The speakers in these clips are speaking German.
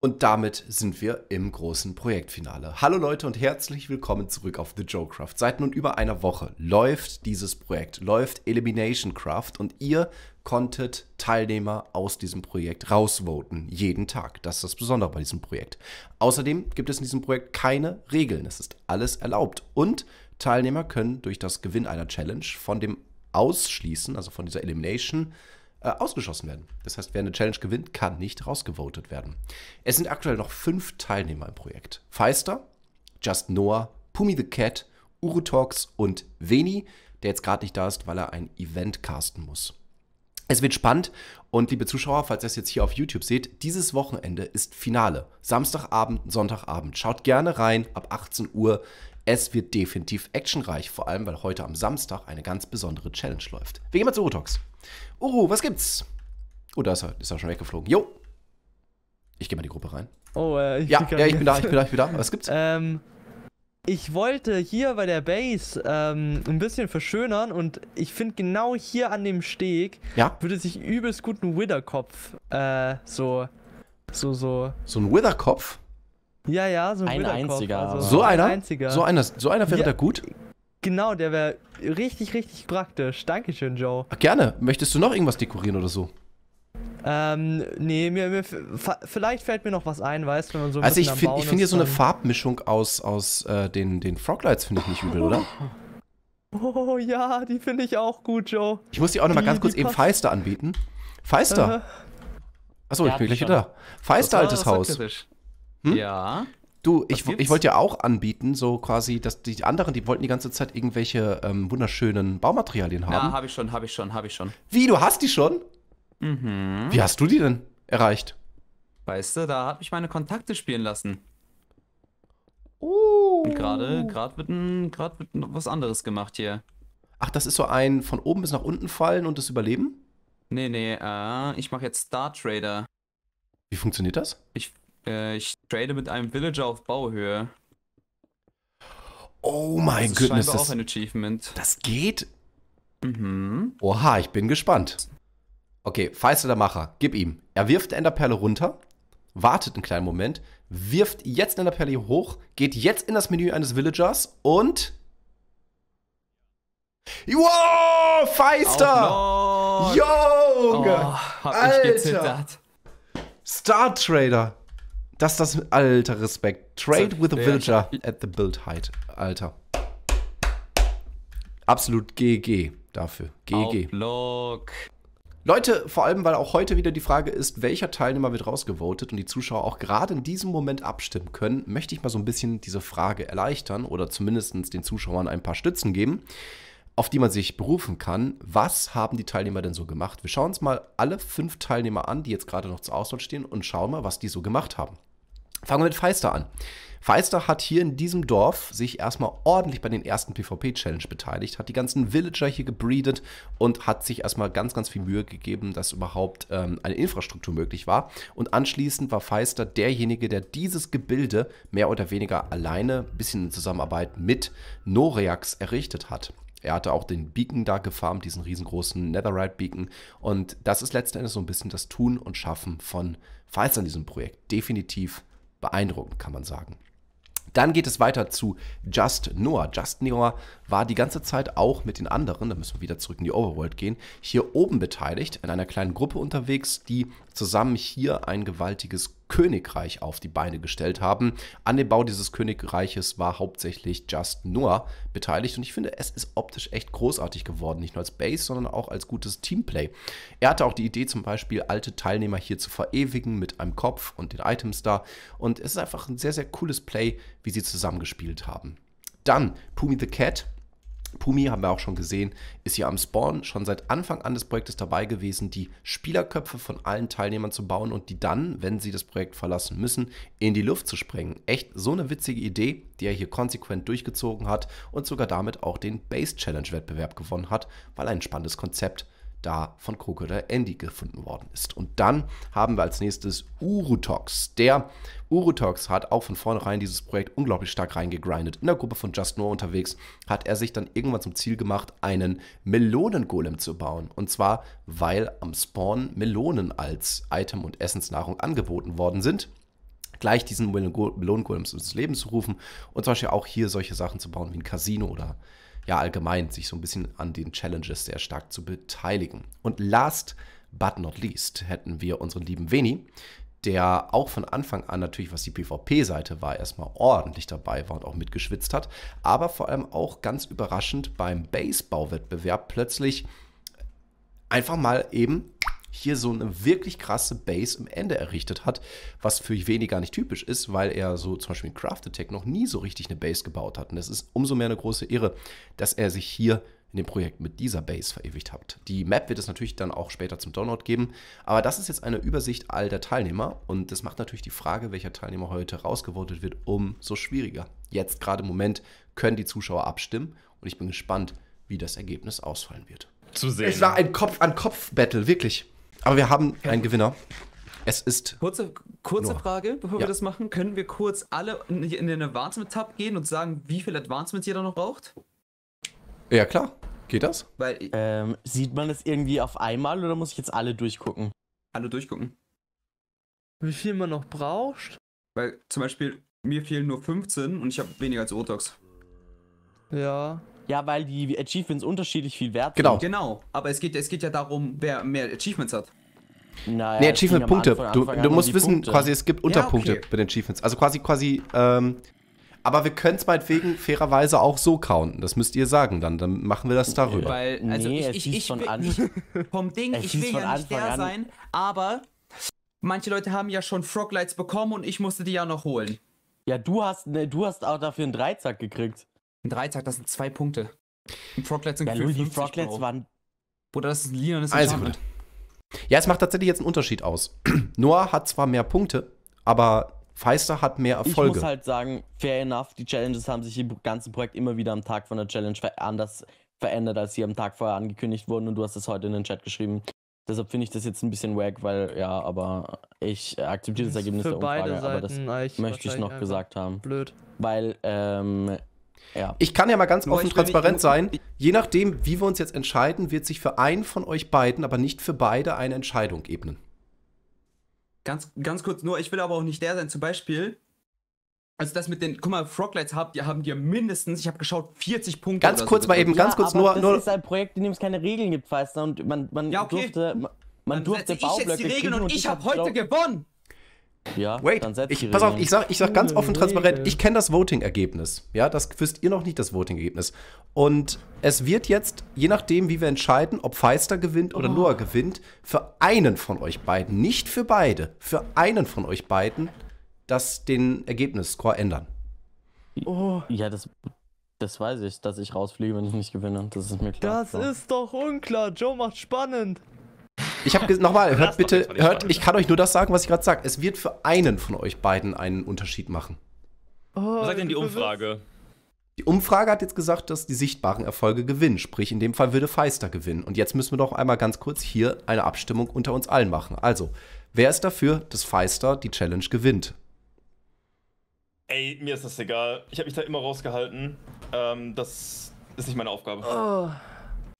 Und damit sind wir im großen Projektfinale. Hallo Leute und herzlich willkommen zurück auf The Joe Craft. Seit nun über einer Woche läuft dieses Projekt, läuft Elimination Craft und ihr konntet Teilnehmer aus diesem Projekt rausvoten, jeden Tag. Das ist das Besondere bei diesem Projekt. Außerdem gibt es in diesem Projekt keine Regeln, es ist alles erlaubt und Teilnehmer können durch das Gewinn einer Challenge von dem Ausschließen, also von dieser Elimination, äh, ausgeschossen werden. Das heißt, wer eine Challenge gewinnt, kann nicht rausgevotet werden. Es sind aktuell noch fünf Teilnehmer im Projekt. Feister, Just Noah, Pumi the Cat, Urutox und Veni, der jetzt gerade nicht da ist, weil er ein Event casten muss. Es wird spannend und liebe Zuschauer, falls ihr es jetzt hier auf YouTube seht, dieses Wochenende ist Finale. Samstagabend, Sonntagabend. Schaut gerne rein ab 18 Uhr. Es wird definitiv actionreich, vor allem weil heute am Samstag eine ganz besondere Challenge läuft. Wir gehen mal zu Rotox. Uru, was gibt's? Oh, da ist er. Ist er schon weggeflogen. Jo. Ich gehe mal in die Gruppe rein. Oh, äh, ich, ja, ja, ich bin da, ich bin da, ich bin da. Was gibt's? Ähm, ich wollte hier bei der Base ähm, ein bisschen verschönern und ich finde genau hier an dem Steg ja? würde sich übelst gut ein Witherkopf äh, so, so, so. So ein Witherkopf? Ja, ja, so ein, ein einziger. Also so, einer? ein einziger. So einer, so einer wäre ja, da gut? Genau, der wäre richtig, richtig praktisch. Dankeschön, Joe. Ach, gerne. Möchtest du noch irgendwas dekorieren oder so? Ähm, nee, mir, mir, vielleicht fällt mir noch was ein, weißt du, wenn man so ein Also ich finde find hier so eine Farbmischung aus, aus äh, den, den Froglights finde ich nicht übel, oder? Oh ja, die finde ich auch gut, Joe. Ich muss die auch nochmal ganz kurz eben Feister anbieten. Feister! Äh. Achso, ich bin gleich wieder da. Feister, altes Haus. Hm? Ja. Du, ich, ich wollte ja auch anbieten, so quasi, dass die anderen, die wollten die ganze Zeit irgendwelche ähm, wunderschönen Baumaterialien haben. Ja, habe ich schon, habe ich schon, habe ich schon. Wie, du hast die schon? Mhm. Wie hast du die denn erreicht? Weißt du, da hat mich meine Kontakte spielen lassen. Oh. Und gerade wird, grad wird was anderes gemacht hier. Ach, das ist so ein von oben bis nach unten fallen und das Überleben? Nee, nee, äh, ich mache jetzt Star Trader. Wie funktioniert das? Ich äh, ich trade mit einem Villager auf Bauhöhe. Oh mein Gott. Das ist auch ein Achievement. Das geht? Mhm. Oha, ich bin gespannt. Okay, Feißel der Macher, gib ihm. Er wirft Enderperle runter, wartet einen kleinen Moment, wirft jetzt Enderperle hoch, geht jetzt in das Menü eines Villagers und... Wow, Feister! Yo! Oh, hab Alter! Star Trader! Das ist das alter Respekt. Trade so, with a ja, villager at the build height. Alter. Absolut GG dafür. GG. Outlook. Leute, vor allem, weil auch heute wieder die Frage ist, welcher Teilnehmer wird rausgevotet und die Zuschauer auch gerade in diesem Moment abstimmen können, möchte ich mal so ein bisschen diese Frage erleichtern oder zumindest den Zuschauern ein paar Stützen geben, auf die man sich berufen kann. Was haben die Teilnehmer denn so gemacht? Wir schauen uns mal alle fünf Teilnehmer an, die jetzt gerade noch zur Auswahl stehen und schauen mal, was die so gemacht haben. Fangen wir mit Feister an. Feister hat hier in diesem Dorf sich erstmal ordentlich bei den ersten PvP-Challenge beteiligt, hat die ganzen Villager hier gebreedet und hat sich erstmal ganz, ganz viel Mühe gegeben, dass überhaupt ähm, eine Infrastruktur möglich war. Und anschließend war Feister derjenige, der dieses Gebilde mehr oder weniger alleine, ein bisschen in Zusammenarbeit mit Noreax errichtet hat. Er hatte auch den Beacon da gefarmt, diesen riesengroßen Netherite Beacon. Und das ist letzten Endes so ein bisschen das Tun und Schaffen von Falls in diesem Projekt. Definitiv beeindruckend, kann man sagen. Dann geht es weiter zu Just Noah. Just Noah war die ganze Zeit auch mit den anderen, da müssen wir wieder zurück in die Overworld gehen, hier oben beteiligt, in einer kleinen Gruppe unterwegs, die zusammen hier ein gewaltiges Königreich auf die Beine gestellt haben. An dem Bau dieses Königreiches war hauptsächlich Just Noah beteiligt und ich finde, es ist optisch echt großartig geworden, nicht nur als Base, sondern auch als gutes Teamplay. Er hatte auch die Idee, zum Beispiel alte Teilnehmer hier zu verewigen mit einem Kopf und den Items da und es ist einfach ein sehr, sehr cooles Play, wie sie zusammengespielt haben. Dann Pumi the Cat, Pumi, haben wir auch schon gesehen, ist hier am Spawn schon seit Anfang an des Projektes dabei gewesen, die Spielerköpfe von allen Teilnehmern zu bauen und die dann, wenn sie das Projekt verlassen müssen, in die Luft zu sprengen. Echt so eine witzige Idee, die er hier konsequent durchgezogen hat und sogar damit auch den Base Challenge Wettbewerb gewonnen hat, weil ein spannendes Konzept da von Crocodile Andy gefunden worden ist. Und dann haben wir als nächstes Urutox. Der Urutox hat auch von vornherein dieses Projekt unglaublich stark reingegrindet. In der Gruppe von Just Noah unterwegs hat er sich dann irgendwann zum Ziel gemacht, einen Melonengolem zu bauen. Und zwar, weil am Spawn Melonen als Item und Essensnahrung angeboten worden sind gleich diesen Melonengolem ins Leben zu rufen und zum Beispiel auch hier solche Sachen zu bauen wie ein Casino oder ja allgemein sich so ein bisschen an den Challenges sehr stark zu beteiligen. Und last but not least hätten wir unseren lieben Veni, der auch von Anfang an natürlich, was die PvP-Seite war, erstmal ordentlich dabei war und auch mitgeschwitzt hat, aber vor allem auch ganz überraschend beim Basebauwettbewerb plötzlich einfach mal eben hier so eine wirklich krasse Base im Ende errichtet hat, was für Juveni gar nicht typisch ist, weil er so zum Beispiel in Craft Attack noch nie so richtig eine Base gebaut hat. Und es ist umso mehr eine große Irre, dass er sich hier in dem Projekt mit dieser Base verewigt hat. Die Map wird es natürlich dann auch später zum Download geben, aber das ist jetzt eine Übersicht all der Teilnehmer und das macht natürlich die Frage, welcher Teilnehmer heute rausgevotet wird, umso schwieriger. Jetzt gerade im Moment können die Zuschauer abstimmen und ich bin gespannt, wie das Ergebnis ausfallen wird. Zu sehen. Es war ein Kopf-an-Kopf-Battle, wirklich. Aber wir haben ja. einen Gewinner. Es ist. Kurze, kurze Frage, bevor ja. wir das machen. Können wir kurz alle in, den Advancement-Tab gehen und sagen, wie viel Advancement jeder noch braucht? Ja, klar. Geht das? Weil, ähm, sieht man das irgendwie auf einmal oder muss ich jetzt alle durchgucken? Alle durchgucken. Wie viel man noch braucht? Weil zum Beispiel mir fehlen nur 15 und ich habe weniger als Otox. Ja, ja, weil die Achievements unterschiedlich viel wert genau. sind. Genau. Genau, aber es geht, es geht ja darum, wer mehr Achievements hat. Naja, nee, Achievement-Punkte. Du, du musst wissen, Punkte. quasi, es gibt Unterpunkte ja, okay. bei den Achievements. Also quasi, quasi, ähm, aber wir können es meinetwegen fairerweise auch so counten. Das müsst ihr sagen dann. Dann machen wir das darüber. Weil, also nee, ich, ich, ich von will vom Ding, ich will ja nicht der sein, aber manche Leute haben ja schon Froglights bekommen und ich musste die ja noch holen. Ja, du hast, ne, du hast auch dafür einen Dreizack gekriegt. Ein Dreizack, das sind zwei Punkte. Ein Froglets sind ja, gefühlt die Froglets Bro. waren. Bruder, das ist ein Lila das ist ein also gut. Ja, es macht tatsächlich jetzt einen Unterschied aus. Noah hat zwar mehr Punkte, aber Feister hat mehr Erfolge. Ich muss halt sagen, fair enough, die Challenges haben sich im ganzen Projekt immer wieder am Tag von der Challenge anders verändert, als sie am Tag vorher angekündigt wurden und du hast es heute in den Chat geschrieben. Deshalb finde ich das jetzt ein bisschen wack, weil ja, aber ich akzeptiere das, Ergebnis Ergebnis der Umfrage, aber das möchte ich noch gesagt haben. Blöd. Weil ähm, ja. Ich kann ja mal ganz Nur offen transparent sein. Je nachdem, wie wir uns jetzt entscheiden, wird sich für einen von euch beiden, aber nicht für beide, eine Entscheidung ebnen. Ganz, ganz kurz, nur ich will aber auch nicht der sein. Zum Beispiel, also das mit den, guck mal, Froglights habt ihr, haben dir mindestens, ich habe geschaut, 40 Punkte. Ganz kurz so mal eben, ganz ja, kurz nur. Das nur ist ein Projekt, in dem es keine Regeln gibt, Pfeister. Und man, man ja, okay. durfte, man, man durfte Baublöcke ich jetzt die Regeln und ich habe heute gewonnen. Ja, Wait, ich, pass auf, ich sag, ich sag ganz offen transparent, ich kenne das Voting-Ergebnis. Ja, das wisst ihr noch nicht, das Voting-Ergebnis. Und es wird jetzt, je nachdem, wie wir entscheiden, ob Feister gewinnt oder oh. Noah gewinnt, für einen von euch beiden, nicht für beide, für einen von euch beiden, das den Ergebnisscore ändern. Oh. Ja, das, das weiß ich, dass ich rausfliege, wenn ich nicht gewinne. Das ist mir klar. Das ist doch unklar. Joe macht spannend. Ich habe nochmal, hört bitte, hört, ich kann euch nur das sagen, was ich gerade sage. Es wird für einen von euch beiden einen Unterschied machen. Oh, was sagt denn die Umfrage? Die Umfrage hat jetzt gesagt, dass die sichtbaren Erfolge gewinnen. Sprich, in dem Fall würde Feister gewinnen. Und jetzt müssen wir doch einmal ganz kurz hier eine Abstimmung unter uns allen machen. Also, wer ist dafür, dass Feister die Challenge gewinnt? Ey, mir ist das egal. Ich habe mich da immer rausgehalten. Ähm, das ist nicht meine Aufgabe. Oh.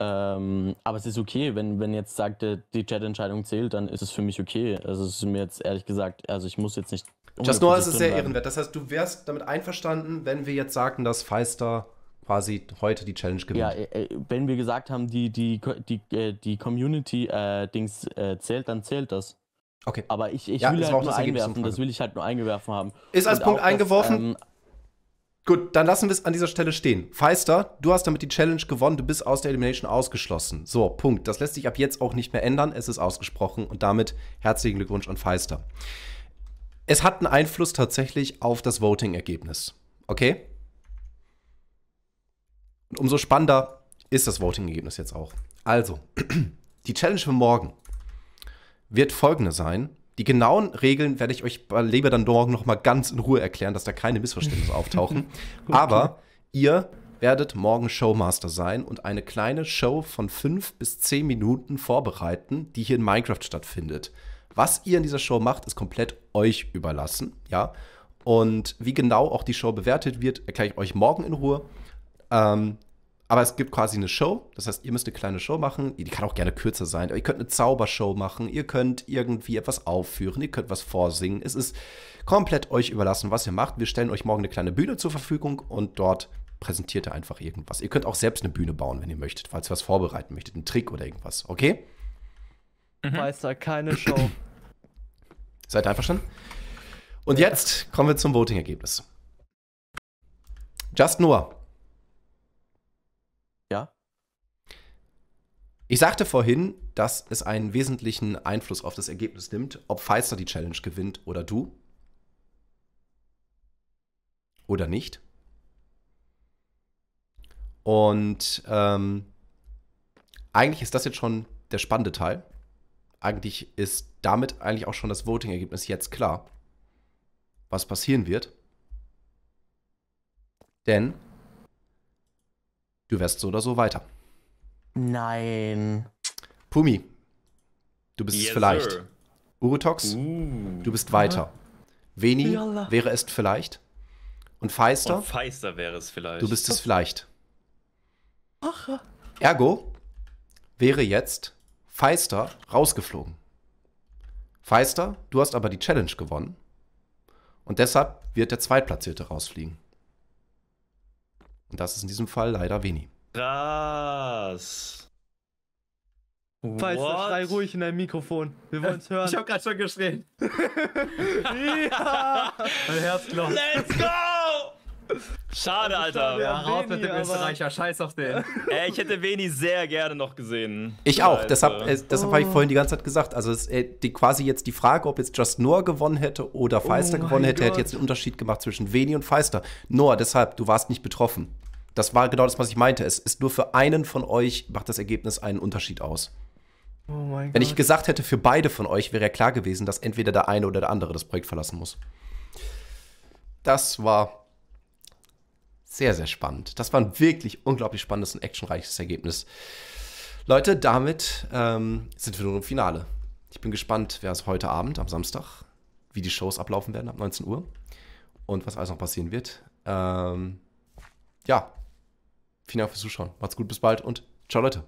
Ähm, aber es ist okay, wenn, wenn jetzt sagt, die Chat-Entscheidung zählt, dann ist es für mich okay. Also es ist mir jetzt ehrlich gesagt, also ich muss jetzt nicht. Just Noah ist es sehr ehrenwert. Das heißt, du wärst damit einverstanden, wenn wir jetzt sagten, dass Feister quasi heute die Challenge gewinnt. Ja, äh, äh wenn wir gesagt haben, die, die, die, äh, die Community-Dings äh, äh, zählt, dann zählt das. Okay. Aber ich, ich ja, will halt nur einwerfen, das will ich halt nur eingewerfen haben. Ist als Und Punkt auch, eingeworfen. Dass, ähm, Gut, dann lassen wir es an dieser Stelle stehen. Feister, du hast damit die Challenge gewonnen, du bist aus der Elimination ausgeschlossen. So, Punkt. Das lässt sich ab jetzt auch nicht mehr ändern. Es ist ausgesprochen und damit herzlichen Glückwunsch an Feister. Es hat einen Einfluss tatsächlich auf das Voting-Ergebnis. Okay? Und umso spannender ist das Voting-Ergebnis jetzt auch. Also, die Challenge für morgen wird folgende sein. Die genauen Regeln werde ich euch bei Leber dann morgen nochmal ganz in Ruhe erklären, dass da keine Missverständnisse auftauchen. okay. Aber ihr werdet morgen Showmaster sein und eine kleine Show von fünf bis zehn Minuten vorbereiten, die hier in Minecraft stattfindet. Was ihr in dieser Show macht, ist komplett euch überlassen, ja. Und wie genau auch die Show bewertet wird, erkläre ich euch morgen in Ruhe. Ähm, aber es gibt quasi eine Show. Das heißt, ihr müsst eine kleine Show machen. Die kann auch gerne kürzer sein. Aber ihr könnt eine Zaubershow machen. Ihr könnt irgendwie etwas aufführen. Ihr könnt was vorsingen. Es ist komplett euch überlassen, was ihr macht. Wir stellen euch morgen eine kleine Bühne zur Verfügung und dort präsentiert ihr einfach irgendwas. Ihr könnt auch selbst eine Bühne bauen, wenn ihr möchtet, falls ihr was vorbereiten möchtet. Ein Trick oder irgendwas. Okay? Mhm. Meister, keine Show. Seid ihr einverstanden? Und ja. jetzt kommen wir zum Voting-Ergebnis. Just Noah Ich sagte vorhin, dass es einen wesentlichen Einfluss auf das Ergebnis nimmt, ob Pfizer die Challenge gewinnt oder du. Oder nicht. Und ähm, eigentlich ist das jetzt schon der spannende Teil. Eigentlich ist damit eigentlich auch schon das Voting-Ergebnis jetzt klar, was passieren wird. Denn du wirst so oder so weiter. Nein. Pumi, du bist yes, es vielleicht. Sir. Urutox, uh. du bist weiter. Veni Yalla. wäre es vielleicht. Und Feister? Und Feister wäre es vielleicht. Du bist es vielleicht. Ach. Ergo wäre jetzt Feister rausgeflogen. Feister, du hast aber die Challenge gewonnen. Und deshalb wird der Zweitplatzierte rausfliegen. Und das ist in diesem Fall leider Veni. Krass. Falls What? schrei ruhig in dein Mikrofon. Wir wollen es hören. Ich hab gerade schon geschrien. ja! Mein Herz klopft. Let's go! Schade, also, Alter. Ja, raus mit dem Österreicher, scheiß auf den. Ey, ich hätte Veni sehr gerne noch gesehen. Ich auch, Alter. deshalb, äh, deshalb oh. habe ich vorhin die ganze Zeit gesagt. Also es, äh, die, quasi jetzt die Frage, ob jetzt Just Noah gewonnen hätte oder Feister oh gewonnen hätte, Gott. hätte jetzt einen Unterschied gemacht zwischen Veni und Feister. Noah, deshalb, du warst nicht betroffen. Das war genau das, was ich meinte. Es ist nur für einen von euch, macht das Ergebnis einen Unterschied aus. Oh mein Wenn Gott. ich gesagt hätte, für beide von euch wäre ja klar gewesen, dass entweder der eine oder der andere das Projekt verlassen muss. Das war sehr, sehr spannend. Das war ein wirklich unglaublich spannendes und actionreiches Ergebnis. Leute, damit ähm, sind wir nun im Finale. Ich bin gespannt, wer es heute Abend, am Samstag, wie die Shows ablaufen werden ab 19 Uhr und was alles noch passieren wird. Ähm, ja, Vielen Dank fürs Zuschauen. Macht's gut, bis bald und ciao Leute.